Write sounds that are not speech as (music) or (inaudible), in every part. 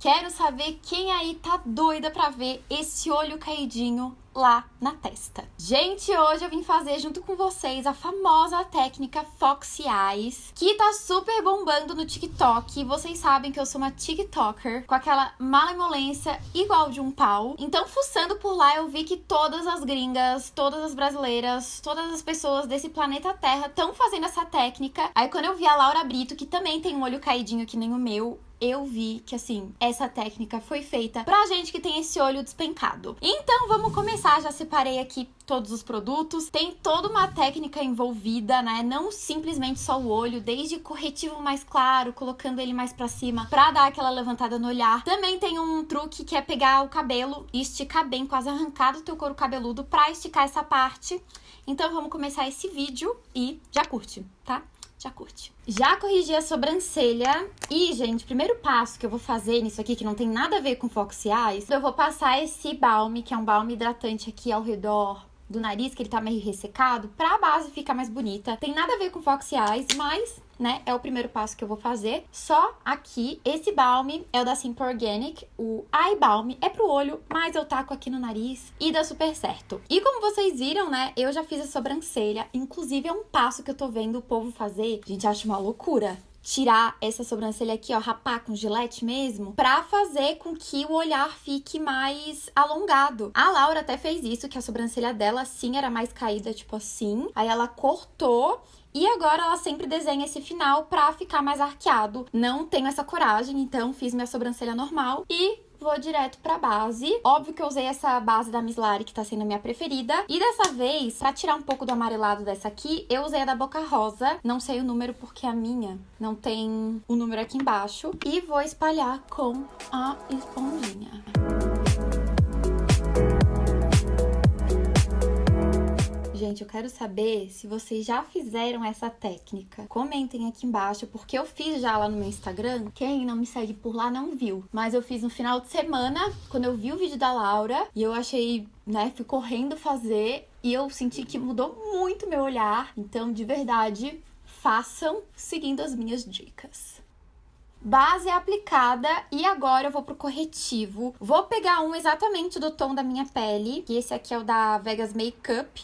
Quero saber quem aí tá doida pra ver esse olho caidinho lá na testa. Gente, hoje eu vim fazer junto com vocês a famosa técnica Foxy Eyes, que tá super bombando no TikTok. Vocês sabem que eu sou uma TikToker com aquela malemolência igual de um pau. Então, fuçando por lá, eu vi que todas as gringas, todas as brasileiras, todas as pessoas desse planeta Terra estão fazendo essa técnica. Aí quando eu vi a Laura Brito, que também tem um olho caidinho que nem o meu, eu vi que, assim, essa técnica foi feita pra gente que tem esse olho despencado. Então, vamos começar. Já separei aqui todos os produtos. Tem toda uma técnica envolvida, né? Não simplesmente só o olho, desde corretivo mais claro, colocando ele mais para cima para dar aquela levantada no olhar. Também tem um truque que é pegar o cabelo e esticar bem, quase arrancar do teu couro cabeludo para esticar essa parte. Então vamos começar esse vídeo e já curte, tá? já curte. Já corrigi a sobrancelha. E, gente, primeiro passo que eu vou fazer nisso aqui, que não tem nada a ver com foco eyes, eu vou passar esse balme, que é um balme hidratante aqui ao redor do nariz, que ele tá meio ressecado, pra base ficar mais bonita. Tem nada a ver com Fox Eyes, mas né? É o primeiro passo que eu vou fazer. Só aqui, esse balme é o da Simple Organic, o Eye Balm é pro olho, mas eu taco aqui no nariz e dá super certo. E como vocês viram, né, eu já fiz a sobrancelha, inclusive é um passo que eu tô vendo o povo fazer. Gente, acho uma loucura tirar essa sobrancelha aqui, ó, rapar com gilete mesmo, pra fazer com que o olhar fique mais alongado. A Laura até fez isso, que a sobrancelha dela sim era mais caída, tipo assim. Aí ela cortou e agora ela sempre desenha esse final pra ficar mais arqueado. Não tenho essa coragem, então fiz minha sobrancelha normal e vou direto pra base. Óbvio que eu usei essa base da Lari, que tá sendo a minha preferida. E dessa vez, pra tirar um pouco do amarelado dessa aqui, eu usei a da Boca Rosa. Não sei o número porque a minha não tem o número aqui embaixo. E vou espalhar com a esponjinha. Gente, eu quero saber se vocês já fizeram essa técnica. Comentem aqui embaixo, porque eu fiz já lá no meu Instagram. Quem não me segue por lá não viu. Mas eu fiz no final de semana, quando eu vi o vídeo da Laura, e eu achei, né, fui correndo fazer. E eu senti que mudou muito meu olhar. Então, de verdade, façam seguindo as minhas dicas. Base aplicada e agora eu vou pro corretivo. Vou pegar um exatamente do tom da minha pele, que esse aqui é o da Vegas Makeup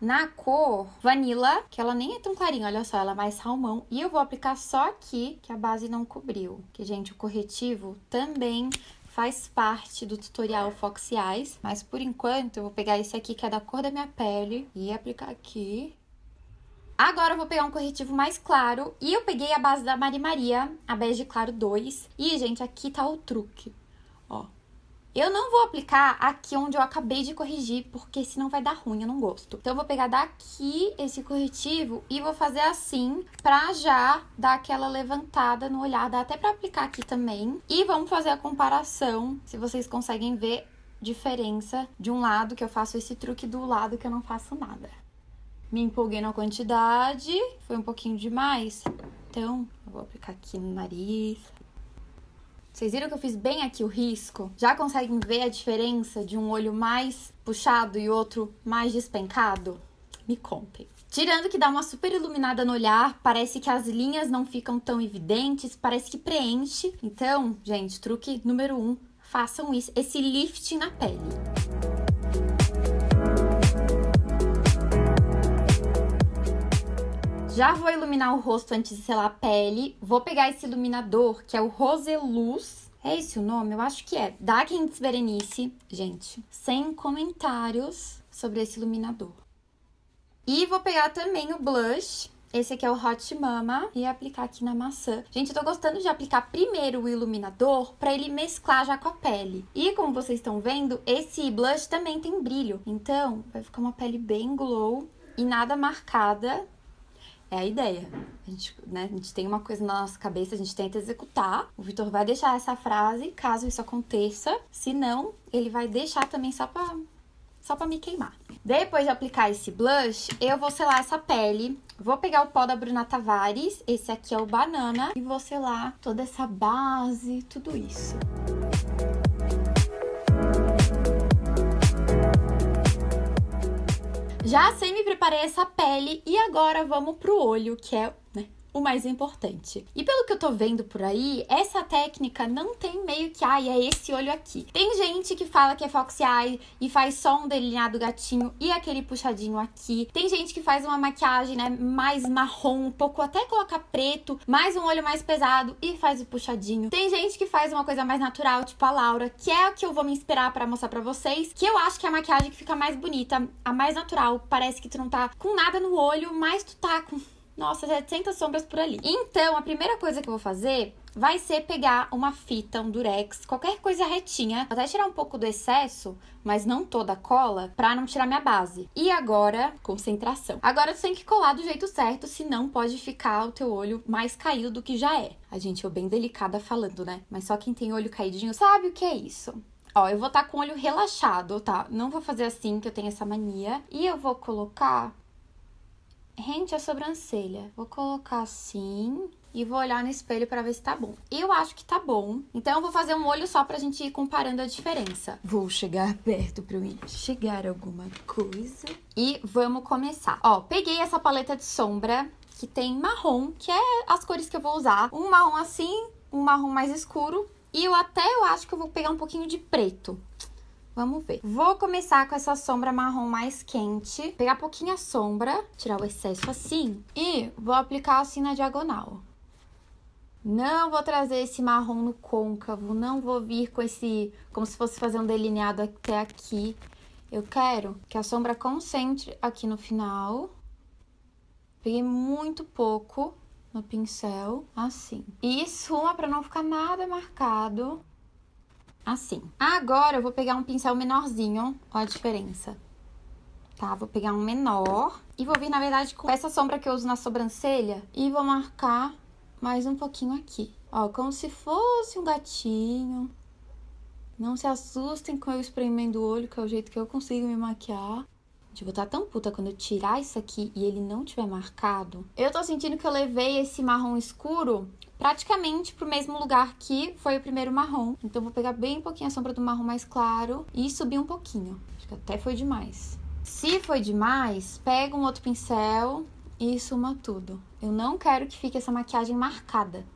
na cor Vanilla, que ela nem é tão clarinha, olha só, ela é mais salmão. E eu vou aplicar só aqui, que a base não cobriu. Que, gente, o corretivo também faz parte do tutorial Foxy Eyes. Mas, por enquanto, eu vou pegar esse aqui, que é da cor da minha pele, e aplicar aqui. Agora eu vou pegar um corretivo mais claro. E eu peguei a base da Mari Maria, a Bege Claro 2. E, gente, aqui tá o truque. Eu não vou aplicar aqui onde eu acabei de corrigir, porque senão vai dar ruim, eu não gosto. Então, eu vou pegar daqui esse corretivo e vou fazer assim, pra já dar aquela levantada no olhar. Dá até pra aplicar aqui também. E vamos fazer a comparação, se vocês conseguem ver diferença de um lado que eu faço esse truque do lado que eu não faço nada. Me empolguei na quantidade, foi um pouquinho demais. Então, eu vou aplicar aqui no nariz, vocês viram que eu fiz bem aqui o risco? Já conseguem ver a diferença de um olho mais puxado e outro mais despencado? Me contem. Tirando que dá uma super iluminada no olhar, parece que as linhas não ficam tão evidentes, parece que preenche. Então, gente, truque número um, façam isso, esse lifting na pele. Já vou iluminar o rosto antes de selar a pele. Vou pegar esse iluminador, que é o Roseluz. É esse o nome? Eu acho que é. Da Quintes Berenice. Gente, sem comentários sobre esse iluminador. E vou pegar também o blush. Esse aqui é o Hot Mama e aplicar aqui na maçã. Gente, eu tô gostando de aplicar primeiro o iluminador para ele mesclar já com a pele. E como vocês estão vendo, esse blush também tem brilho. Então, vai ficar uma pele bem glow e nada marcada é a ideia. A gente, né, a gente tem uma coisa na nossa cabeça, a gente tenta executar. O Vitor vai deixar essa frase caso isso aconteça. Se não, ele vai deixar também só pra, só pra me queimar. Depois de aplicar esse blush, eu vou selar essa pele. Vou pegar o pó da Bruna Tavares, esse aqui é o banana, e vou selar toda essa base, tudo isso. Música Já assim me preparei essa pele e agora vamos pro olho, que é né, o mais importante. E pelo que eu tô vendo por aí, essa técnica não tem meio que, ai, é esse olho aqui. Tem gente que fala que é foxy eye e faz só um delineado gatinho e aquele puxadinho aqui. Tem gente que faz uma maquiagem, né, mais marrom, um pouco até coloca preto, mais um olho mais pesado e faz o puxadinho. Tem gente que faz uma coisa mais natural, tipo a Laura, que é o que eu vou me inspirar para mostrar para vocês, que eu acho que é a maquiagem que fica mais bonita, a mais natural. Parece que tu não tá com nada no olho, mas tu tá com nossa, 700 sombras por ali. Então, a primeira coisa que eu vou fazer vai ser pegar uma fita, um durex, qualquer coisa retinha, até tirar um pouco do excesso, mas não toda a cola, pra não tirar minha base. E agora, concentração. Agora você tem que colar do jeito certo, senão pode ficar o teu olho mais caído do que já é. A gente, eu bem delicada falando, né? Mas só quem tem olho caidinho sabe o que é isso. Ó, eu vou estar tá com o olho relaxado, tá? Não vou fazer assim, que eu tenho essa mania. E eu vou colocar rente à sobrancelha. Vou colocar assim e vou olhar no espelho para ver se tá bom. Eu acho que tá bom. Então eu vou fazer um olho só pra gente ir comparando a diferença. Vou chegar perto para eu enxergar alguma coisa. E vamos começar. Ó, peguei essa paleta de sombra que tem marrom, que é as cores que eu vou usar. Um marrom assim, um marrom mais escuro. E eu até eu acho que eu vou pegar um pouquinho de preto. Vamos ver. Vou começar com essa sombra marrom mais quente. Pegar pouquinha sombra, tirar o excesso assim. E vou aplicar assim na diagonal. Não vou trazer esse marrom no côncavo, não vou vir com esse... Como se fosse fazer um delineado até aqui. Eu quero que a sombra concentre aqui no final. Peguei muito pouco no pincel, assim. E esfuma para não ficar nada marcado assim. Agora eu vou pegar um pincel menorzinho, ó a diferença. Tá, vou pegar um menor e vou vir, na verdade, com essa sombra que eu uso na sobrancelha e vou marcar mais um pouquinho aqui. Ó, como se fosse um gatinho. Não se assustem com eu espremendo o olho, que é o jeito que eu consigo me maquiar. De botar tá tão puta quando eu tirar isso aqui e ele não tiver marcado. Eu tô sentindo que eu levei esse marrom escuro praticamente pro mesmo lugar que foi o primeiro marrom. Então vou pegar bem um pouquinho a sombra do marrom mais claro e subir um pouquinho. Acho que até foi demais. Se foi demais, pega um outro pincel e suma tudo. Eu não quero que fique essa maquiagem marcada.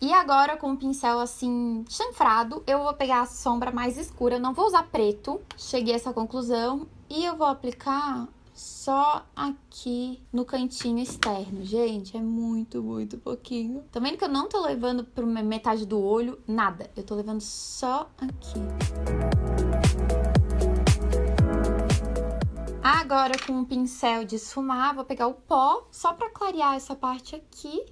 E agora, com o pincel assim, chanfrado, eu vou pegar a sombra mais escura, não vou usar preto. Cheguei a essa conclusão e eu vou aplicar só aqui no cantinho externo. Gente, é muito, muito pouquinho. Também tá que eu não tô levando para metade do olho nada. Eu tô levando só aqui. Agora, com um pincel de esfumar, vou pegar o pó só para clarear essa parte aqui.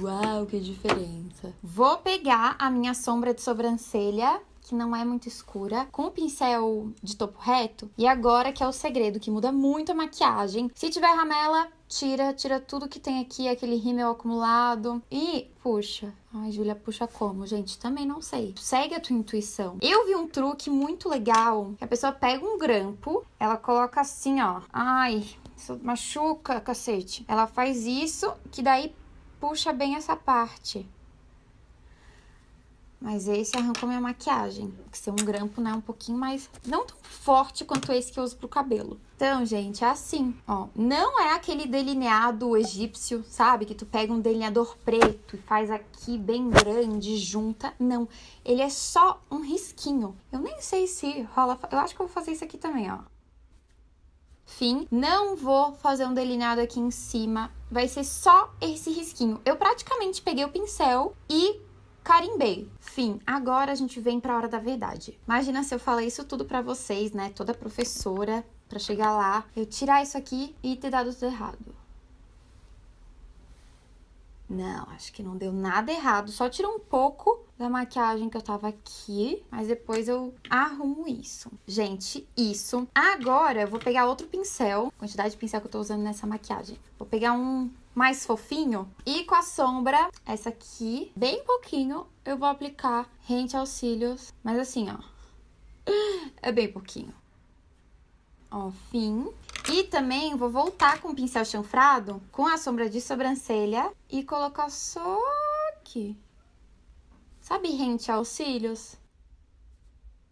Uau, que diferença! Vou pegar a minha sombra de sobrancelha que não é muito escura, com um pincel de topo reto. E agora que é o segredo, que muda muito a maquiagem. Se tiver ramela, tira, tira tudo que tem aqui, aquele rímel acumulado e puxa. Ai, Júlia, puxa como, gente? Também não sei. Segue a tua intuição. Eu vi um truque muito legal, que a pessoa pega um grampo, ela coloca assim, ó. Ai, isso machuca, cacete. Ela faz isso, que daí puxa bem essa parte. Mas esse arrancou minha maquiagem, que ser um grampo, né, um pouquinho mais, não tão forte quanto esse que eu uso pro cabelo. Então, gente, é assim, ó, não é aquele delineado egípcio, sabe, que tu pega um delineador preto e faz aqui bem grande, junta, não. Ele é só um risquinho. Eu nem sei se rola, eu acho que eu vou fazer isso aqui também, ó. Fim. Não vou fazer um delineado aqui em cima, vai ser só esse risquinho. Eu praticamente peguei o pincel e Carimbei. Fim. Agora a gente vem para a hora da verdade. Imagina se eu falar isso tudo para vocês, né? Toda professora, para chegar lá, eu tirar isso aqui e ter dado tudo errado. Não, acho que não deu nada errado. Só tirou um pouco da maquiagem que eu tava aqui, mas depois eu arrumo isso. Gente, isso. Agora eu vou pegar outro pincel, quantidade de pincel que eu tô usando nessa maquiagem. Vou pegar um mais fofinho. E com a sombra, essa aqui, bem pouquinho, eu vou aplicar rente aos cílios. Mas assim, ó, (laughs) é bem pouquinho. Ó, fim. E também vou voltar com o pincel chanfrado, com a sombra de sobrancelha e colocar só aqui. Sabe rente aos cílios?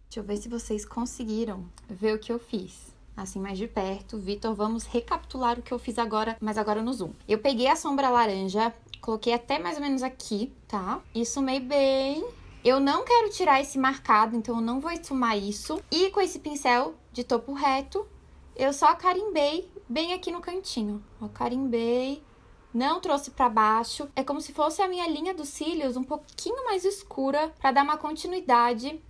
Deixa eu ver se vocês conseguiram ver o que eu fiz assim mais de perto. Vitor, vamos recapitular o que eu fiz agora, mas agora no zoom. Eu peguei a sombra laranja, coloquei até mais ou menos aqui, tá? E sumei bem. Eu não quero tirar esse marcado, então eu não vou sumar isso. E com esse pincel de topo reto, eu só carimbei bem aqui no cantinho. Ó, carimbei, não trouxe para baixo. É como se fosse a minha linha dos cílios um pouquinho mais escura para dar uma continuidade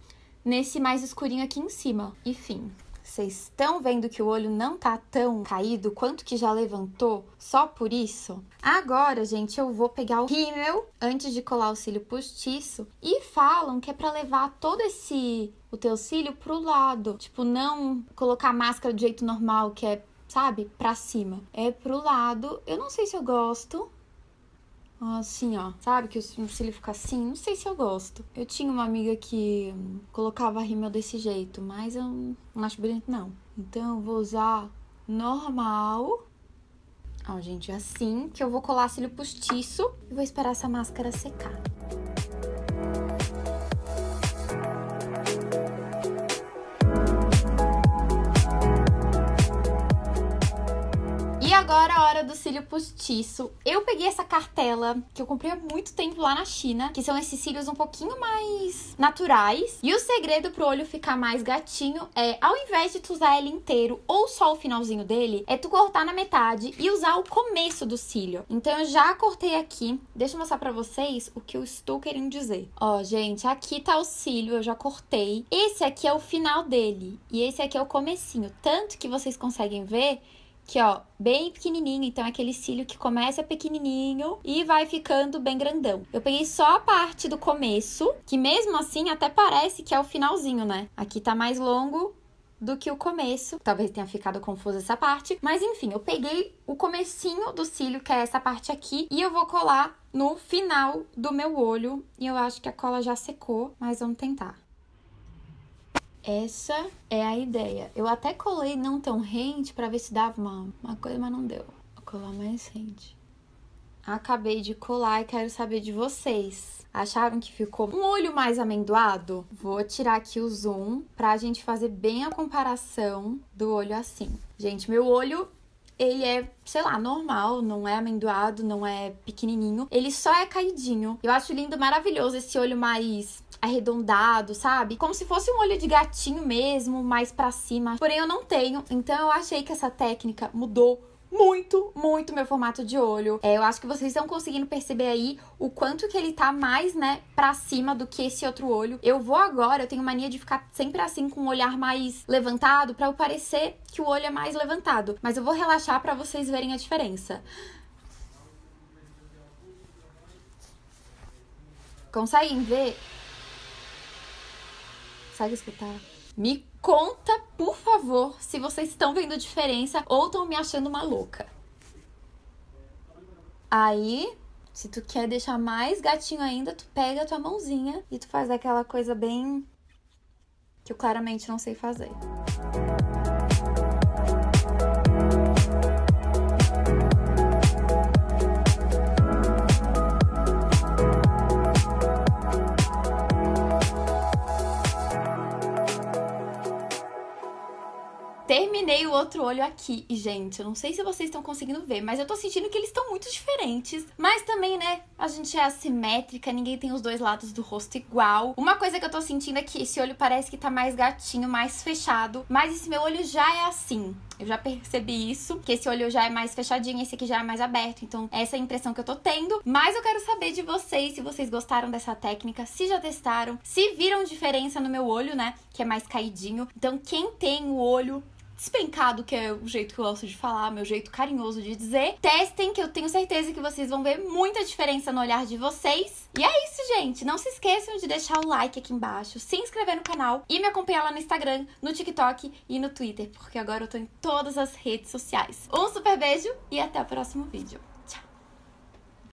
nesse mais escurinho aqui em cima. Enfim, vocês estão vendo que o olho não tá tão caído quanto que já levantou só por isso? Agora, gente, eu vou pegar o rímel antes de colar o cílio postiço e falam que é para levar todo esse o teu cílio pro lado, tipo não colocar a máscara do jeito normal que é sabe? Pra cima. É pro lado. Eu não sei se eu gosto, assim, ó. Sabe que o cílio fica assim? Não sei se eu gosto. Eu tinha uma amiga que hum, colocava rímel desse jeito, mas eu não acho bonito, não. Então, eu vou usar normal. Ó, gente, é assim que eu vou colar cílio postiço e vou esperar essa máscara secar. hora do cílio postiço. Eu peguei essa cartela que eu comprei há muito tempo lá na China, que são esses cílios um pouquinho mais naturais. E o segredo pro olho ficar mais gatinho é, ao invés de tu usar ele inteiro ou só o finalzinho dele, é tu cortar na metade e usar o começo do cílio. Então eu já cortei aqui. Deixa eu mostrar pra vocês o que eu estou querendo dizer. Ó, gente, aqui tá o cílio, eu já cortei. Esse aqui é o final dele e esse aqui é o comecinho. Tanto que vocês conseguem ver que ó, bem pequenininho, então é aquele cílio que começa pequenininho e vai ficando bem grandão. Eu peguei só a parte do começo, que mesmo assim até parece que é o finalzinho, né? Aqui tá mais longo do que o começo. Talvez tenha ficado confusa essa parte, mas enfim, eu peguei o comecinho do cílio, que é essa parte aqui, e eu vou colar no final do meu olho. E eu acho que a cola já secou, mas vamos tentar. Essa é a ideia. Eu até colei não tão rente para ver se dava uma, uma coisa, mas não deu. Vou colar mais rente. Acabei de colar e quero saber de vocês. Acharam que ficou um olho mais amendoado? Vou tirar aqui o zoom pra gente fazer bem a comparação do olho assim. Gente, meu olho ele é, sei lá, normal, não é amendoado, não é pequenininho, ele só é caidinho. Eu acho lindo, maravilhoso esse olho mais arredondado, sabe? Como se fosse um olho de gatinho mesmo, mais para cima. Porém eu não tenho, então eu achei que essa técnica mudou muito, muito meu formato de olho. É, eu acho que vocês estão conseguindo perceber aí o quanto que ele tá mais, né, pra cima do que esse outro olho. Eu vou agora, eu tenho mania de ficar sempre assim com o um olhar mais levantado para parecer que o olho é mais levantado, mas eu vou relaxar para vocês verem a diferença. Conseguem ver? Consegue escutar? Me conta, por favor, se vocês estão vendo diferença ou estão me achando uma louca. Aí, se tu quer deixar mais gatinho ainda, tu pega a tua mãozinha e tu faz aquela coisa bem que eu claramente não sei fazer. Terminei o outro olho aqui. E, gente, eu não sei se vocês estão conseguindo ver, mas eu tô sentindo que eles estão muito diferentes. Mas também, né? A gente é assimétrica, ninguém tem os dois lados do rosto igual. Uma coisa que eu tô sentindo é que esse olho parece que tá mais gatinho, mais fechado. Mas esse meu olho já é assim. Eu já percebi isso, que esse olho já é mais fechadinho, esse aqui já é mais aberto. Então, essa é a impressão que eu tô tendo. Mas eu quero saber de vocês se vocês gostaram dessa técnica, se já testaram, se viram diferença no meu olho, né? Que é mais caidinho. Então, quem tem o olho despencado, que é o jeito que eu gosto de falar, meu jeito carinhoso de dizer. Testem, que eu tenho certeza que vocês vão ver muita diferença no olhar de vocês. E é isso, gente. Não se esqueçam de deixar o like aqui embaixo, se inscrever no canal e me acompanhar lá no Instagram, no TikTok e no Twitter, porque agora eu tô em todas as redes sociais. Um super beijo e até o próximo vídeo.